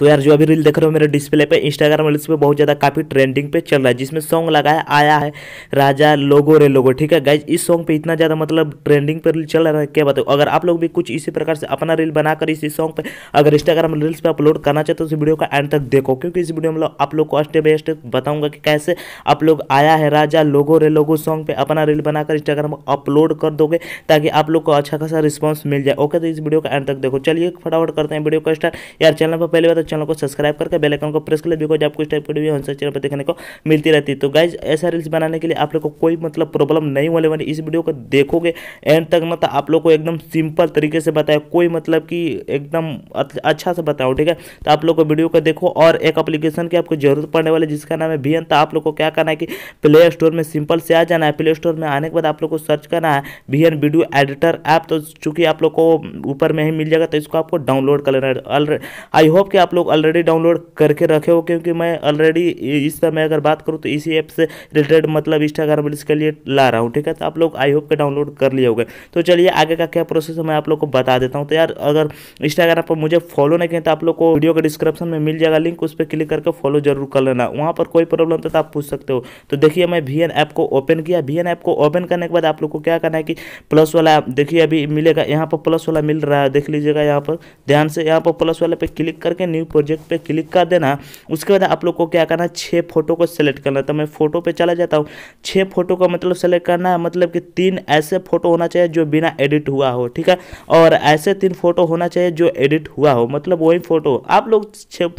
तो यार जो अभी रील देख रहे हो मेरे डिस्प्ले पे इंस्टाग्राम रील्स पे बहुत ज़्यादा काफ़ी ट्रेंडिंग पे चल रहा है जिसमें सॉन्ग लगा है आया है राजा लोगो रे लोगो ठीक है गाइज इस सॉन्ग पे इतना ज़्यादा मतलब ट्रेंडिंग पे रील चल रहा है क्या बताओ अगर आप लोग भी कुछ इसी प्रकार से अपना रील बनाकर इसी सॉन्ग पर अगर इंस्टाग्राम रील्स पर अपलोड करना चाहते हो तो वीडियो का एंड तक देखो क्योंकि इस वीडियो में मतलब आप लोग को स्टेप बाई स्टेप बताऊंगा कि कैसे आप लोग आया है राजा लोगो रे लोगो सॉन्ग पर अपना रील बनाकर इंस्टाग्राम अपलोड कर दोगे ताकि आप लोग को अच्छा खासा रिस्पॉन्स मिल जाए ओके तो इस वीडियो का एंड तक देखो चलिए फटाफट करते हैं वीडियो का स्टार्ट यार चैनल पर पहले बात तो चैनल को सब्सक्राइब करके बेलाइकन को प्रेस कर ले बिकॉज आपको इस टाइप की वीडियो हमसे चैनल पर देखने को मिलती रहती है तो गाइज ऐसा रील्स बनाने के लिए आप लोग को कोई मतलब प्रॉब्लम नहीं होने वाली इस वीडियो को देखोगे एंड तक ना तो आप लोग को एकदम सिंपल तरीके से बताया कोई मतलब कि एकदम अच्छा से बताओ ठीक है तो आप लोग को वीडियो को देखो और एक अप्लीकेशन की आपको जरूरत पड़ने वाली जिसका नाम है भी तो आप लोग को क्या करना है कि प्ले स्टोर में सिंपल से आ जाना है प्ले स्टोर में आने के बाद आप लोग को सर्च करना है भी वीडियो एडिटर ऐप तो चूंकि आप लोग को ऊपर में ही मिल जाएगा तो इसको आपको डाउनलोड कर लेना है आई होप कि आप लोग लोग ऑलरेडी डाउनलोड करके रखे हो क्योंकि मैं ऑलरेडी इस समय अगर बात करूँ तो इसी ऐप से रिलेटेड मतलब इंस्टाग्राम रिल्स के लिए ला रहा हूँ ठीक है तो आप लोग आई होप के डाउनलोड कर लिए होंगे तो चलिए आगे का क्या प्रोसेस है मैं आप लोग को बता देता हूँ तो यार अगर इंस्टाग्राम पर मुझे फॉलो नहीं किया तो आप लोग को वीडियो का डिस्क्रिप्शन में मिल जाएगा लिंक उस पर क्लिक करके फॉलो जरूर कर लेना वहाँ पर कोई प्रॉब्लम तो आप पूछ सकते हो तो देखिए मैं वी ऐप को ओपन किया वी ऐप को ओपन करने के बाद आप लोग को क्या करना है कि प्लस वाला देखिए अभी मिलेगा यहाँ पर प्लस वाला मिल रहा है देख लीजिएगा यहाँ पर ध्यान से यहाँ पर प्लस वाले पे क्लिक करके न्यू प्रोजेक्ट पे क्लिक कर देना उसके बाद आप लोग को क्या करना छः फोटो को सेलेक्ट करना तो मैं फोटो पे चला जाता हूँ छः फोटो का मतलब सेलेक्ट करना है मतलब कि तीन ऐसे फोटो होना चाहिए जो बिना एडिट हुआ हो ठीक है और ऐसे तीन फोटो होना चाहिए जो एडिट हुआ हो मतलब वही फोटो आप लोग छः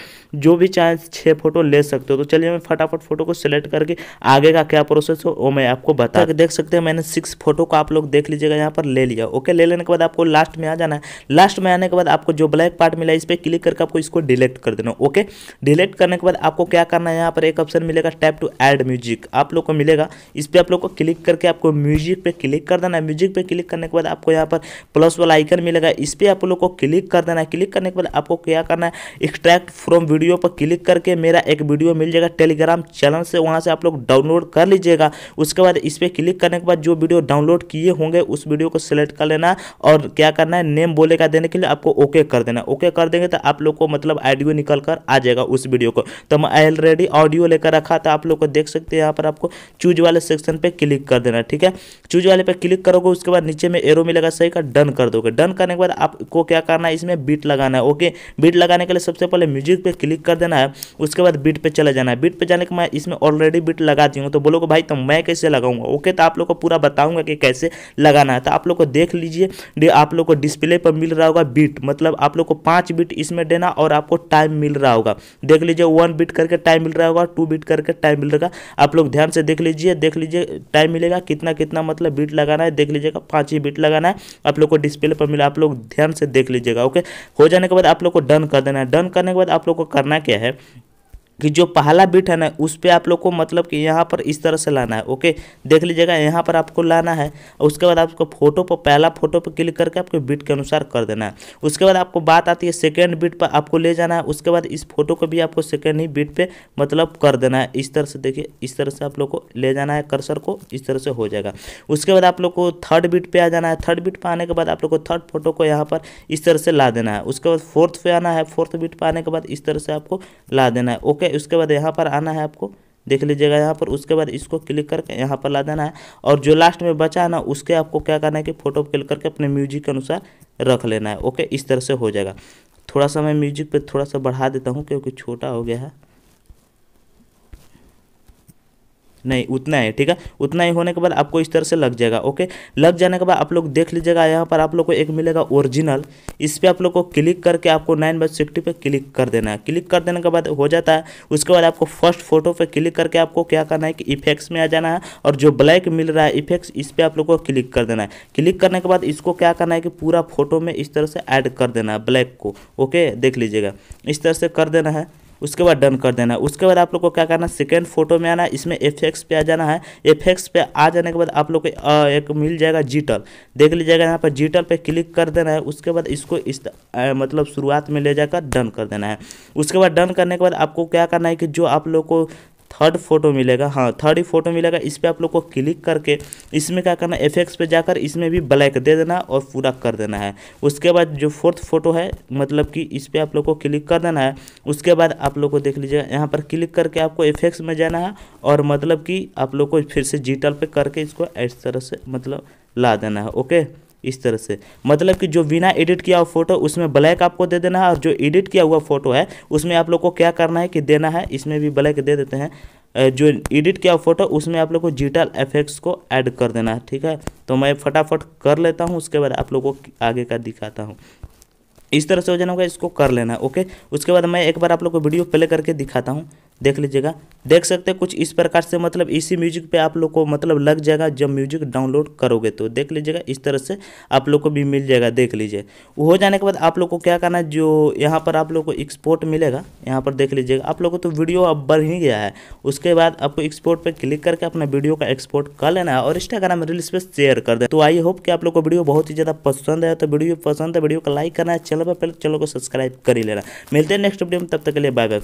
जो भी चाहें छः फोटो ले सकते हो तो चलिए मैं फटाफट फोटो को सेलेक्ट करके आगे का क्या प्रोसेस हो वो मैं आपको बता देख सकते हैं मैंने सिक्स फोटो को आप लोग देख लीजिएगा यहाँ पर ले लिया ओके ले लेने के बाद आपको लास्ट में आ जाना है लास्ट में आने के बाद आपको जो ब्लैक पार्ट मिला इस पर क्लिक करके आपको इसको डिलीट कर देना ओके डिलीट करने के बाद आपको क्या करना है यहाँ पर एक ऑप्शन मिलेगा टैप टू ऐड म्यूजिक आप लोग को मिलेगा इस पर आप लोग को क्लिक करके आपको म्यूजिक पे क्लिक कर देना है म्यूजिक पे क्लिक करने के बाद आपको यहाँ पर प्लस वाला आइकन मिलेगा इस पर आप लोग को क्लिक कर देना है क्लिक करने के बाद आपको क्या करना है एक्सट्रैक्ट फ्रॉम वीडियो पर क्लिक करके मेरा एक वीडियो मिल जाएगा टेलीग्राम चैनल से वहाँ से आप लोग डाउनलोड कर लीजिएगा उसके बाद इस पर क्लिक करने के बाद जो वीडियो डाउनलोड किए होंगे उस वीडियो को सिलेक्ट कर लेना और क्या करना है नेम बोलेगा देने के लिए आपको ओके कर देना ओके कर देंगे तो आप लोग को मतलब ऑडियो निकल कर आ जाएगा उस वीडियो को तो मैं ऑलरेडी ऑडियो लेकर रखा था आप लोग को देख सकते हैं यहाँ पर आपको चूज वाले सेक्शन पर क्लिक कर देना ठीक है चूज वाले पर क्लिक करोगे उसके बाद नीचे में एरो मिलेगा सही का डन कर दोगे डन करने के बाद आपको क्या करना है इसमें बीट लगाना है ओके बीट लगाने के लिए सबसे पहले म्यूजिक पर क्लिक कर देना है उसके बाद बीट पर चले जाना है बीट पर जाने के मैं इसमें ऑलरेडी बीट लगाती हूँ तो बोलोगे भाई तो मैं कैसे लगाऊंगा ओके तो आप लोग को पूरा बताऊंगा कि कैसे लगाना है तो आप लोग को देख लीजिए आप लोग को डिस्प्ले पर मिल रहा होगा बीट मतलब आप लोग को पांच बीट इसमें देना और आपको आपको टाइम मिल रहा होगा देख लीजिए वन बीट करके टाइम मिल रहा होगा टू बीट करके टाइम मिल रहा आप लोग ध्यान से देख लीजिए देख लीजिए टाइम मिलेगा कितना कितना मतलब बीट लगाना है देख लीजिएगा पाँच ही बीट लगाना है आप लोग को डिस्प्ले पर मिला आप लोग ध्यान से देख लीजिएगा ओके हो जाने के बाद आप लोग को डन कर देना है डन करने के बाद आप लोग को करना क्या है कि जो पहला बिट है ना उस पर आप लोग को मतलब कि यहाँ पर इस तरह से लाना है ओके देख लीजिएगा यहाँ पर आपको लाना है और उसके बाद आपको फोटो पर पहला फोटो पर क्लिक करके आपको बिट के अनुसार कर देना है उसके बाद आपको बात आती है सेकेंड बिट पर आपको ले जाना है उसके बाद इस फोटो को भी आपको सेकेंड ही बिट पर मतलब कर देना है इस तरह से देखिए इस तरह से आप लोग को ले जाना है कर्सर को इस तरह से हो जाएगा उसके बाद आप लोग को थर्ड बिट पर आ जाना है थर्ड बिट पर आने के बाद आप लोग को थर्ड फोटो को यहाँ पर इस तरह से ला देना है उसके बाद फोर्थ पे आना है फोर्थ बिट पर आने के बाद इस तरह से आपको ला देना है ओके है उसके बाद यहाँ पर आना है आपको देख लीजिएगा यहाँ पर उसके बाद इसको क्लिक करके यहाँ पर ला देना है और जो लास्ट में बचा है ना उसके आपको क्या करना है कि फोटो क्लिक करके अपने म्यूजिक के अनुसार रख लेना है ओके इस तरह से हो जाएगा थोड़ा सा मैं म्यूजिक पे थोड़ा सा बढ़ा देता हूँ क्योंकि छोटा हो गया है नहीं उतना है ठीक है उतना ही होने के बाद आपको इस तरह से लग जाएगा ओके लग जाने के बाद आप लोग देख लीजिएगा यहाँ पर आप लोग को एक मिलेगा ओरिजिनल इस पर आप लोग को क्लिक करके आपको नाइन बाई सिक्सटी पर क्लिक कर देना है क्लिक कर देने के बाद हो जाता है उसके बाद आपको फर्स्ट फोटो पर क्लिक करके आपको क्या करना है कि इफेक्ट्स में आ जाना है और जो ब्लैक मिल रहा है इफेक्ट्स इस पर आप लोग को क्लिक कर देना है क्लिक करने के बाद इसको क्या करना है कि पूरा फोटो में इस तरह से ऐड कर देना है ब्लैक को ओके देख लीजिएगा इस तरह से कर देना है उसके बाद डन कर देना है उसके बाद आप लोग को क्या करना है सेकेंड फोटो में आना इसमें एफ पे आ जाना है एफ पे आ जाने के बाद आप लोग को एक मिल जाएगा जीटल देख लीजिएगा यहाँ पर जीटल पर क्लिक कर देना है उसके बाद इसको इस मतलब शुरुआत में ले जाकर डन कर देना है उसके बाद डन करने के बाद आपको क्या करना है कि जो आप लोग को थर्ड फोटो मिलेगा हाँ थर्ड ही फोटो मिलेगा इस पर आप लोग को क्लिक करके इसमें क्या करना एक्स पे जाकर इसमें भी ब्लैक दे देना और पूरा कर देना है उसके बाद जो फोर्थ फोटो है मतलब कि इस पर आप लोग को क्लिक कर देना है उसके बाद आप लोग को देख लीजिएगा यहाँ पर क्लिक करके आपको एक्स में जाना है और मतलब कि आप लोग को फिर से डिजिटल पर करके इसको इस तरह से मतलब ला देना है ओके इस तरह से मतलब कि जो बिना एडिट किया हुआ फोटो उसमें ब्लैक आपको दे देना है और जो एडिट किया हुआ फोटो है उसमें आप लोग को क्या करना है कि देना है इसमें भी ब्लैक दे देते हैं जो एडिट किया हुआ फोटो उसमें आप लोग को डिजिटल इफेक्ट्स को ऐड कर देना है ठीक है तो मैं फटाफट कर लेता हूँ उसके बाद आप लोग को आगे का दिखाता हूँ इस तरह से हो जाना होगा इसको कर लेना ओके उसके बाद मैं एक बार आप लोग को वीडियो प्ले करके दिखाता हूँ देख लीजिएगा देख सकते हैं कुछ इस प्रकार से मतलब इसी म्यूजिक पे आप लोग को मतलब लग जाएगा जब म्यूजिक डाउनलोड करोगे तो देख लीजिएगा इस तरह से आप लोग को भी मिल जाएगा देख लीजिए हो जाने के बाद आप लोग को क्या करना है जो यहाँ पर आप लोग को एक्सपोर्ट मिलेगा यहाँ पर देख लीजिएगा आप लोग को तो वीडियो अब बढ़ ही गया है उसके बाद आपको एक्सपोर्ट पर क्लिक करके अपना वीडियो का एक्सपोर्ट कर लेना है और इंस्टाग्राम रील्स पर शेयर कर दे तो आई होप कि आप लोग को वीडियो बहुत ही ज़्यादा पसंद है तो वीडियो पसंद है वीडियो को लाइक करना है चलो पहले चलो को सब्सक्राइब कर ही लेना मिलते हैं नेक्स्ट वीडियो में तब तक के लिए बाय बाय